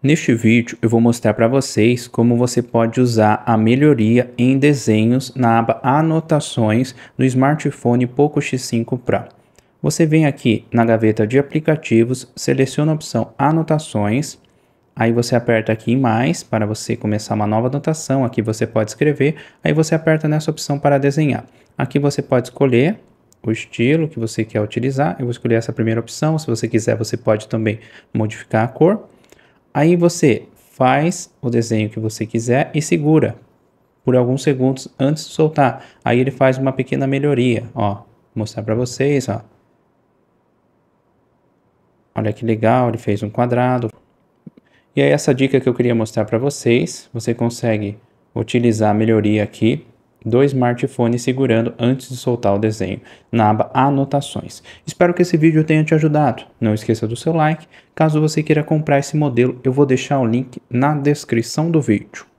Neste vídeo eu vou mostrar para vocês como você pode usar a melhoria em desenhos na aba Anotações no smartphone Poco X5 Pro. Você vem aqui na gaveta de aplicativos, seleciona a opção Anotações, aí você aperta aqui em mais para você começar uma nova anotação, aqui você pode escrever, aí você aperta nessa opção para desenhar. Aqui você pode escolher o estilo que você quer utilizar, eu vou escolher essa primeira opção, se você quiser você pode também modificar a cor. Aí você faz o desenho que você quiser e segura por alguns segundos antes de soltar. Aí ele faz uma pequena melhoria, ó. Vou mostrar para vocês, ó. Olha que legal, ele fez um quadrado. E aí essa dica que eu queria mostrar para vocês, você consegue utilizar a melhoria aqui do smartphone segurando antes de soltar o desenho na aba Anotações. Espero que esse vídeo tenha te ajudado. Não esqueça do seu like. Caso você queira comprar esse modelo, eu vou deixar o link na descrição do vídeo.